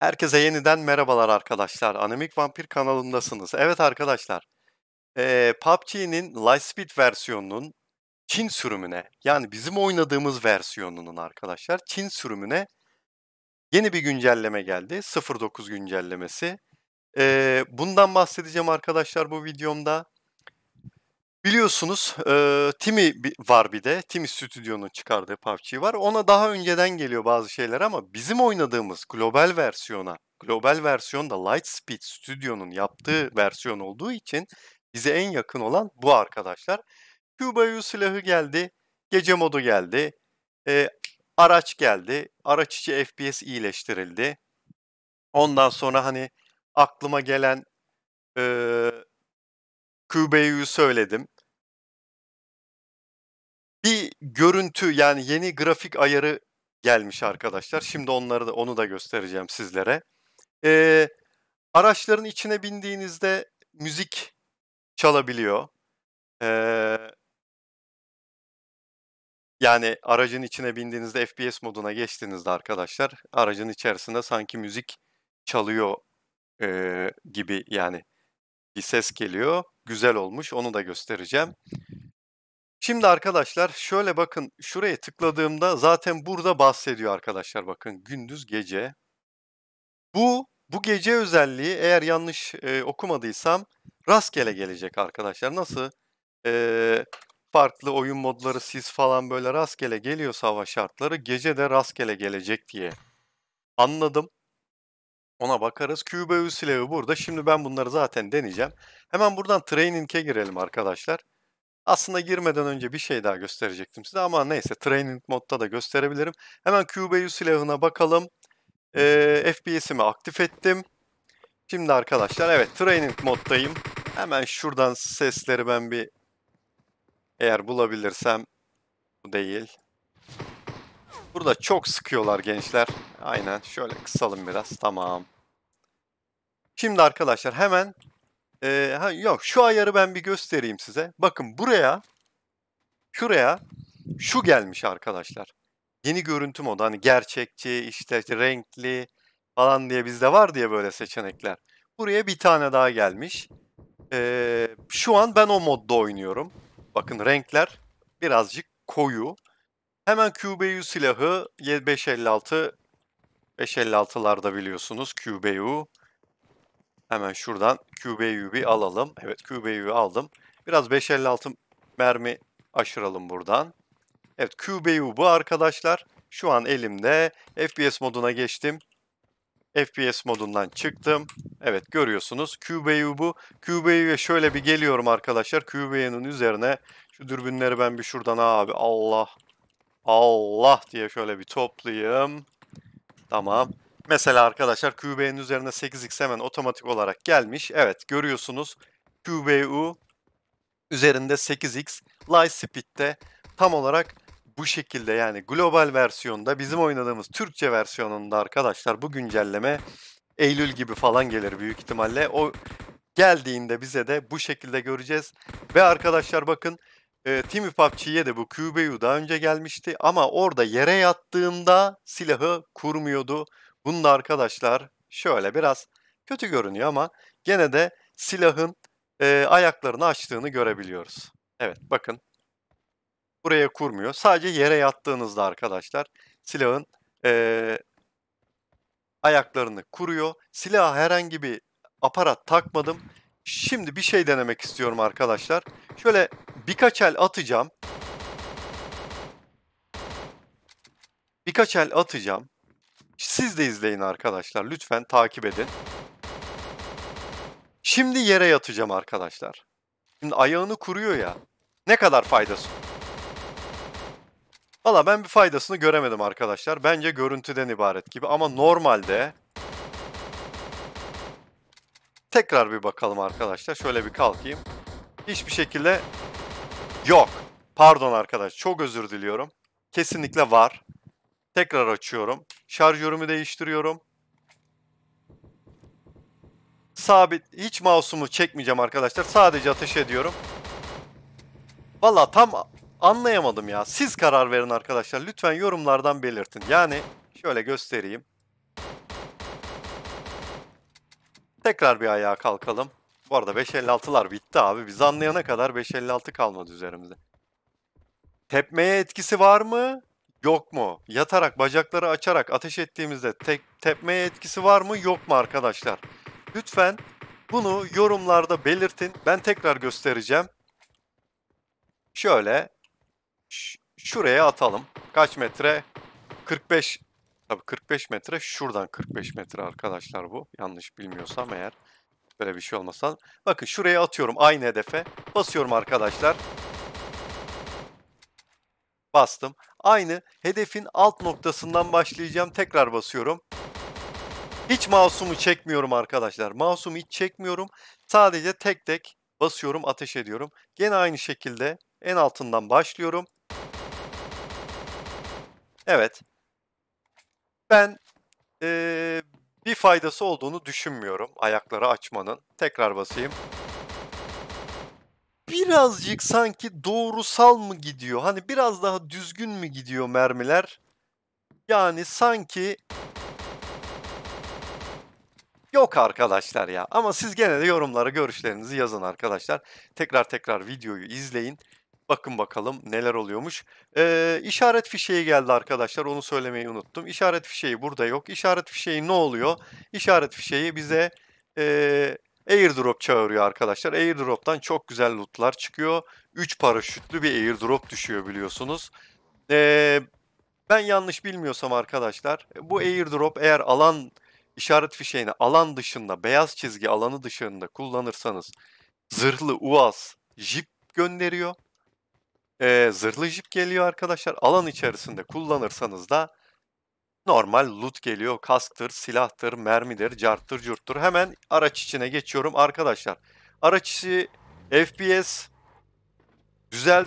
Herkese yeniden merhabalar arkadaşlar. Anemik Vampir kanalındasınız. Evet arkadaşlar, ee, PUBG'nin Lightspeed versiyonunun Çin sürümüne, yani bizim oynadığımız versiyonunun arkadaşlar Çin sürümüne yeni bir güncelleme geldi. 09 güncellemesi. Ee, bundan bahsedeceğim arkadaşlar bu videomda. Biliyorsunuz e, Timi var bir de. Timi Stüdyo'nun çıkardığı PUBG var. Ona daha önceden geliyor bazı şeyler ama bizim oynadığımız global versiyona, global versiyon da Lightspeed Stüdyo'nun yaptığı versiyon olduğu için bize en yakın olan bu arkadaşlar. Cuba'yu silahı geldi, gece modu geldi, e, araç geldi, araç içi FPS iyileştirildi. Ondan sonra hani aklıma gelen e, QBU'yu söyledim görüntü yani yeni grafik ayarı gelmiş arkadaşlar. Şimdi onları da onu da göstereceğim sizlere. Ee, araçların içine bindiğinizde müzik çalabiliyor. Ee, yani aracın içine bindiğinizde FPS moduna geçtiğinizde arkadaşlar aracın içerisinde sanki müzik çalıyor e, gibi yani bir ses geliyor. Güzel olmuş onu da göstereceğim. Şimdi arkadaşlar şöyle bakın şuraya tıkladığımda zaten burada bahsediyor arkadaşlar bakın gündüz gece. Bu bu gece özelliği eğer yanlış e, okumadıysam rastgele gelecek arkadaşlar. Nasıl e, farklı oyun modları siz falan böyle rastgele geliyor hava şartları gece de rastgele gelecek diye anladım. Ona bakarız. QBU silahı burada. Şimdi ben bunları zaten deneyeceğim. Hemen buradan training'e girelim arkadaşlar. Aslında girmeden önce bir şey daha gösterecektim size ama neyse training modda da gösterebilirim. Hemen QBU silahına bakalım. Ee, FPS'imi aktif ettim. Şimdi arkadaşlar evet training moddayım. Hemen şuradan sesleri ben bir eğer bulabilirsem bu değil. Burada çok sıkıyorlar gençler. Aynen şöyle kısalım biraz. Tamam. Şimdi arkadaşlar hemen ee, ha, yok şu ayarı ben bir göstereyim size. Bakın buraya şuraya şu gelmiş arkadaşlar. Yeni görüntü modu hani gerçekçi işte, işte renkli falan diye bizde var diye böyle seçenekler. Buraya bir tane daha gelmiş. Ee, şu an ben o modda oynuyorum. Bakın renkler birazcık koyu. Hemen QBU silahı 556 556'larda biliyorsunuz QBU. Hemen şuradan QBUB alalım. Evet QBUB aldım. Biraz 556 mermi aşıralım buradan. Evet QBU bu arkadaşlar. Şu an elimde FPS moduna geçtim. FPS modundan çıktım. Evet görüyorsunuz QBU bu. QBU'ya şöyle bir geliyorum arkadaşlar. QBU'nun üzerine şu dürbünleri ben bir şuradan abi Allah Allah diye şöyle bir toplayayım. Tamam. Mesela arkadaşlar QB'nin üzerine 8x hemen otomatik olarak gelmiş. Evet görüyorsunuz QBU üzerinde 8x Light Lightspeed'de tam olarak bu şekilde yani global versiyonda bizim oynadığımız Türkçe versiyonunda arkadaşlar bu güncelleme Eylül gibi falan gelir büyük ihtimalle. O geldiğinde bize de bu şekilde göreceğiz. Ve arkadaşlar bakın e, Timmy PUBG'ye de bu QBU daha önce gelmişti ama orada yere yattığında silahı kurmuyordu. Bunda arkadaşlar şöyle biraz kötü görünüyor ama gene de silahın e, ayaklarını açtığını görebiliyoruz. Evet bakın buraya kurmuyor. Sadece yere yattığınızda arkadaşlar silahın e, ayaklarını kuruyor. Silaha herhangi bir aparat takmadım. Şimdi bir şey denemek istiyorum arkadaşlar. Şöyle birkaç el atacağım. Birkaç el atacağım. Siz de izleyin arkadaşlar. Lütfen takip edin. Şimdi yere yatacağım arkadaşlar. Şimdi ayağını kuruyor ya. Ne kadar faydası? Valla ben bir faydasını göremedim arkadaşlar. Bence görüntüden ibaret gibi ama normalde... Tekrar bir bakalım arkadaşlar. Şöyle bir kalkayım. Hiçbir şekilde yok. Pardon arkadaş çok özür diliyorum. Kesinlikle var. Tekrar açıyorum. Şarjörümü değiştiriyorum. Sabit. Hiç mouse'umu çekmeyeceğim arkadaşlar. Sadece ateş ediyorum. Valla tam anlayamadım ya. Siz karar verin arkadaşlar. Lütfen yorumlardan belirtin. Yani şöyle göstereyim. Tekrar bir ayağa kalkalım. Bu arada 5.56'lar bitti abi. Biz anlayana kadar 5.56 kalmadı üzerimizde. Tepmeye etkisi var mı? yok mu? Yatarak bacakları açarak ateş ettiğimizde tek tepmeye etkisi var mı yok mu arkadaşlar? Lütfen bunu yorumlarda belirtin. Ben tekrar göstereceğim. Şöyle şuraya atalım. Kaç metre? 45 Tabii 45 metre şuradan 45 metre arkadaşlar bu. Yanlış bilmiyorsam eğer. Böyle bir şey olmasa. Bakın şuraya atıyorum aynı hedefe. Basıyorum arkadaşlar. Bastım. Aynı hedefin alt noktasından başlayacağım. Tekrar basıyorum. Hiç masumu çekmiyorum arkadaşlar. Mouse'umu hiç çekmiyorum. Sadece tek tek basıyorum, ateş ediyorum. Gene aynı şekilde en altından başlıyorum. Evet. Ben ee, bir faydası olduğunu düşünmüyorum ayakları açmanın. Tekrar basayım birazcık sanki doğrusal mı gidiyor? Hani biraz daha düzgün mü gidiyor mermiler? Yani sanki yok arkadaşlar ya. Ama siz gene de yorumlara görüşlerinizi yazın arkadaşlar. Tekrar tekrar videoyu izleyin. Bakın bakalım neler oluyormuş. Ee, işaret fişeği geldi arkadaşlar. Onu söylemeyi unuttum. İşaret fişeği burada yok. İşaret fişeği ne oluyor? İşaret fişeği bize... Ee, Airdrop çağırıyor arkadaşlar. Airdrop'tan çok güzel lootlar çıkıyor. 3 paraşütlü bir airdrop düşüyor biliyorsunuz. Ee, ben yanlış bilmiyorsam arkadaşlar e, bu airdrop eğer alan işaret fişeğini alan dışında beyaz çizgi alanı dışında kullanırsanız zırhlı uaz, jip gönderiyor. Ee, zırhlı jip geliyor arkadaşlar. Alan içerisinde kullanırsanız da Normal loot geliyor. Kasktır, silahtır, mermidir, carttır, curttur. Hemen araç içine geçiyorum arkadaşlar. Araç içi FPS güzel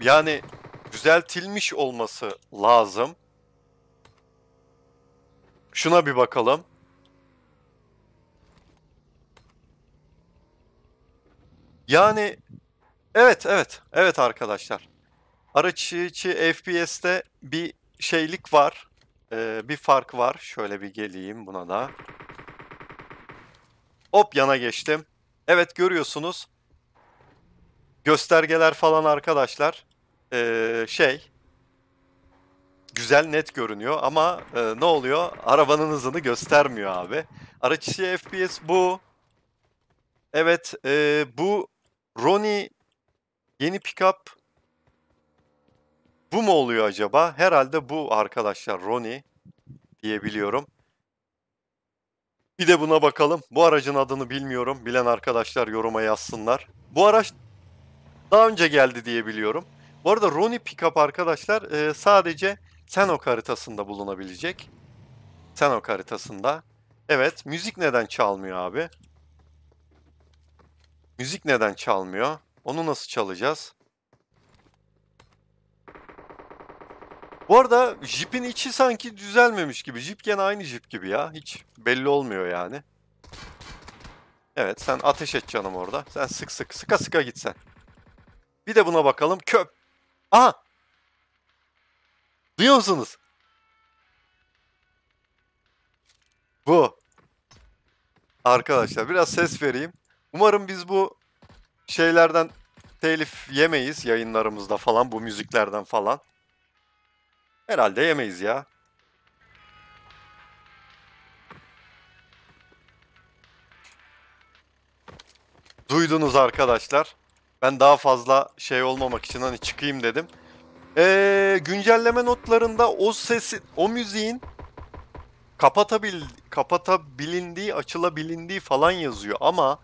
yani düzeltilmiş olması lazım. Şuna bir bakalım. Yani evet evet evet arkadaşlar. Araç içi FPS'te bir şeylik var. Ee, bir fark var. Şöyle bir geleyim buna da. Hop yana geçtim. Evet görüyorsunuz. Göstergeler falan arkadaşlar. Ee, şey. Güzel net görünüyor ama e, ne oluyor? Arabanın hızını göstermiyor abi. Araç içi FPS bu. Evet e, bu Roni yeni pickup bu mu oluyor acaba? Herhalde bu arkadaşlar Roni diyebiliyorum. Bir de buna bakalım. Bu aracın adını bilmiyorum. Bilen arkadaşlar yoruma yazsınlar. Bu araç daha önce geldi diyebiliyorum. Bu arada Roni Pickup arkadaşlar e, sadece Senok haritasında bulunabilecek. Senok haritasında. Evet müzik neden çalmıyor abi? Müzik neden çalmıyor? Onu nasıl çalacağız? Bu arada jipin içi sanki düzelmemiş gibi. Jip gene aynı jip gibi ya. Hiç belli olmuyor yani. Evet sen ateş et canım orada. Sen sık sık sıka sıka gitsen. Bir de buna bakalım. Köp. Aha. Duyuyor musunuz? Bu. Arkadaşlar biraz ses vereyim. Umarım biz bu şeylerden telif yemeyiz yayınlarımızda falan bu müziklerden falan. Herhalde yemeyiz ya. Duydunuz arkadaşlar. Ben daha fazla şey olmamak için hani çıkayım dedim. Ee, güncelleme notlarında o sesi, o müziğin kapatabil, kapatabilindiği, açılabilindiği falan yazıyor ama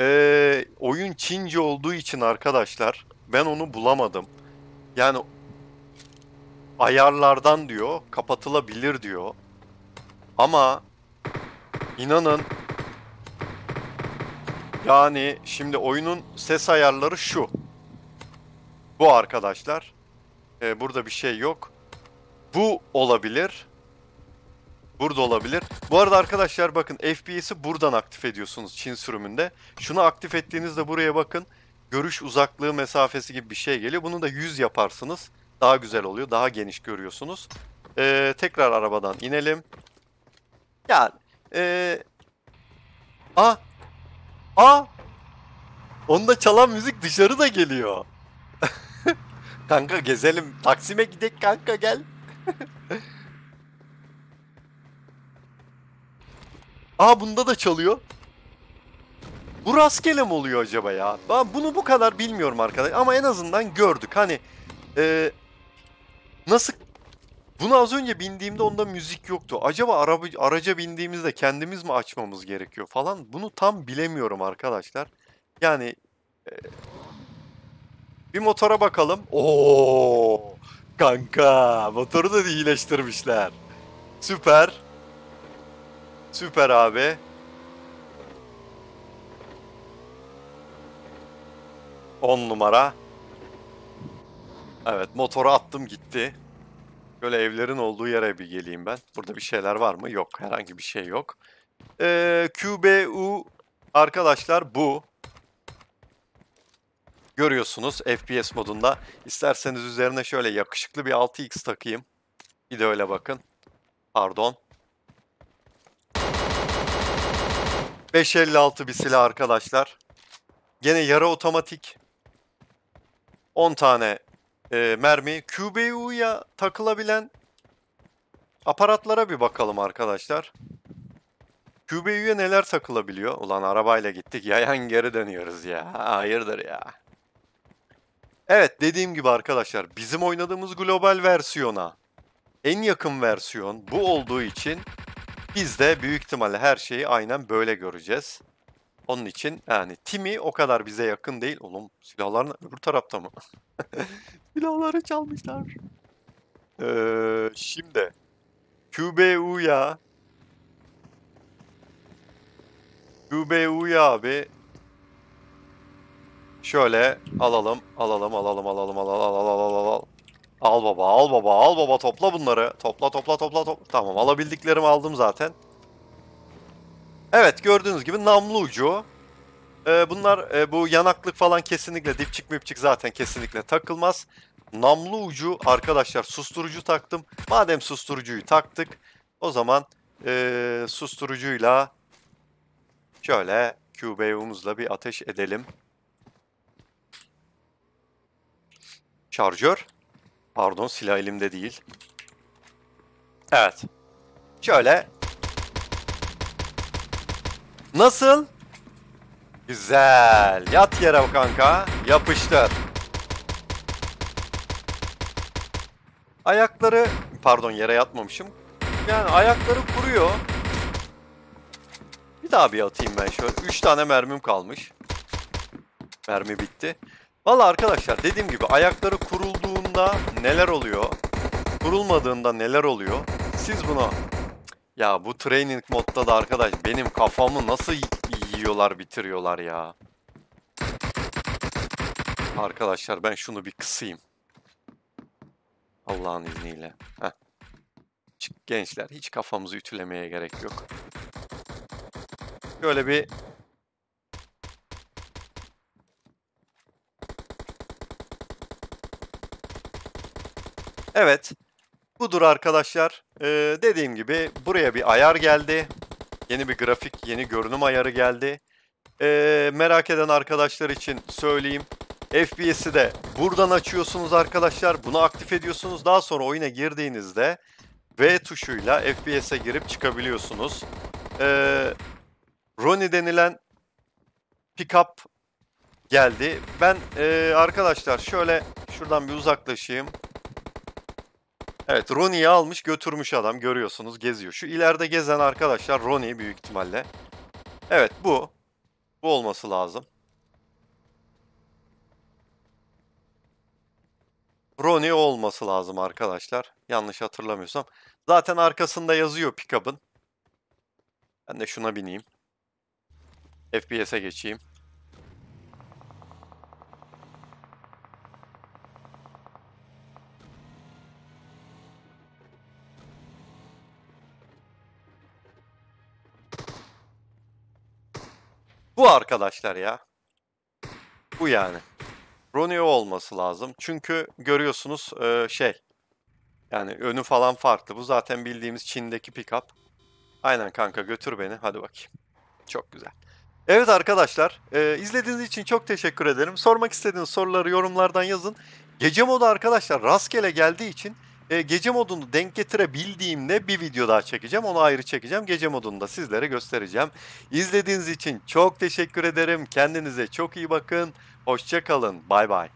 e, oyun Çince olduğu için arkadaşlar ben onu bulamadım. Yani ayarlardan diyor kapatılabilir diyor. Ama inanın yani şimdi oyunun ses ayarları şu. Bu arkadaşlar. Ee, burada bir şey yok. Bu olabilir. Burada olabilir. Bu arada arkadaşlar bakın FPS'i buradan aktif ediyorsunuz Çin sürümünde. Şunu aktif ettiğinizde buraya bakın. Görüş uzaklığı mesafesi gibi bir şey geliyor. Bunu da 100 yaparsınız daha güzel oluyor. Daha geniş görüyorsunuz. Ee, tekrar arabadan inelim. Yani ee... A! A! Onda çalan müzik dışarı da geliyor. kanka gezelim. Taksim'e gidek kanka gel. Aa bunda da çalıyor. Bu rastgele mi oluyor acaba ya? Ben bunu bu kadar bilmiyorum arkadaş ama en azından gördük. Hani e, Nasıl? Bunu az önce bindiğimde onda müzik yoktu. Acaba araba, araca bindiğimizde kendimiz mi açmamız gerekiyor falan? Bunu tam bilemiyorum arkadaşlar. Yani e, bir motora bakalım. Oo! Kanka, motoru da iyileştirmişler. Süper. Süper abi. On numara. Evet motora attım gitti. Böyle evlerin olduğu yere bir geleyim ben. Burada bir şeyler var mı? Yok. Herhangi bir şey yok. Ee, QBU arkadaşlar bu. Görüyorsunuz FPS modunda. İsterseniz üzerine şöyle yakışıklı bir 6X takayım. Bir de öyle bakın. Pardon. 5.56 bir silah arkadaşlar. Gene yarı otomatik. 10 tane e, mermi. QBU'ya takılabilen aparatlara bir bakalım arkadaşlar. QBU'ya neler takılabiliyor? Ulan arabayla gittik yayan geri dönüyoruz ya. Hayırdır ya. Evet dediğim gibi arkadaşlar bizim oynadığımız global versiyona en yakın versiyon bu olduğu için biz de büyük ihtimalle her şeyi aynen böyle göreceğiz. Onun için yani Timi o kadar bize yakın değil. Oğlum silahların öbür tarafta mı? Silahları çalmışlar. Ee, şimdi QBU'ya QBU'ya abi şöyle alalım alalım alalım alalım alalım alalım alalım al Al baba al baba al baba topla bunları. Topla topla topla topla. Tamam alabildiklerimi aldım zaten. Evet gördüğünüz gibi namlu ucu. Ee, bunlar e, bu yanaklık falan kesinlikle dipçik mipçik zaten kesinlikle takılmaz. Namlu ucu arkadaşlar susturucu taktım. Madem susturucuyu taktık o zaman e, susturucuyla şöyle QBU'muzla bir ateş edelim. Şarjör. Pardon silah elimde değil. Evet. Şöyle Nasıl? Güzel. Yat yere kanka. Yapıştır. Ayakları... Pardon yere yatmamışım. Yani ayakları kuruyor. Bir daha bir atayım ben şöyle. Üç tane mermim kalmış. Mermi bitti. Valla arkadaşlar dediğim gibi ayakları kurulduğunda neler oluyor? Kurulmadığında neler oluyor? Siz buna ya bu training modda da arkadaş benim kafamı nasıl yiyorlar bitiriyorlar ya. Arkadaşlar ben şunu bir kısayım. Allah'ın izniyle. Heh. Gençler hiç kafamızı ütülemeye gerek yok. Böyle bir Evet. Budur arkadaşlar. Ee, dediğim gibi buraya bir ayar geldi. Yeni bir grafik, yeni görünüm ayarı geldi. Ee, merak eden arkadaşlar için söyleyeyim. FPS'i de buradan açıyorsunuz arkadaşlar. Bunu aktif ediyorsunuz. Daha sonra oyuna girdiğinizde V tuşuyla FPS'e girip çıkabiliyorsunuz. Ee, Roni denilen pickup geldi. Ben e, arkadaşlar şöyle şuradan bir uzaklaşayım. Evet Ronnie'yi almış götürmüş adam görüyorsunuz geziyor. Şu ileride gezen arkadaşlar Ronnie büyük ihtimalle. Evet bu. Bu olması lazım. Ronnie olması lazım arkadaşlar. Yanlış hatırlamıyorsam. Zaten arkasında yazıyor pick-up'ın. Ben de şuna bineyim. FPS'e geçeyim. bu arkadaşlar ya. Bu yani. Ronnie olması lazım. Çünkü görüyorsunuz e, şey. Yani önü falan farklı. Bu zaten bildiğimiz Çin'deki pick-up. Aynen kanka götür beni. Hadi bakayım. Çok güzel. Evet arkadaşlar, e, izlediğiniz için çok teşekkür ederim. Sormak istediğiniz soruları yorumlardan yazın. Gece modu arkadaşlar rastgele geldiği için e, gece modunu denk getirebildiğimde bir video daha çekeceğim. Onu ayrı çekeceğim. Gece modunu da sizlere göstereceğim. İzlediğiniz için çok teşekkür ederim. Kendinize çok iyi bakın. Hoşçakalın. Bay bay.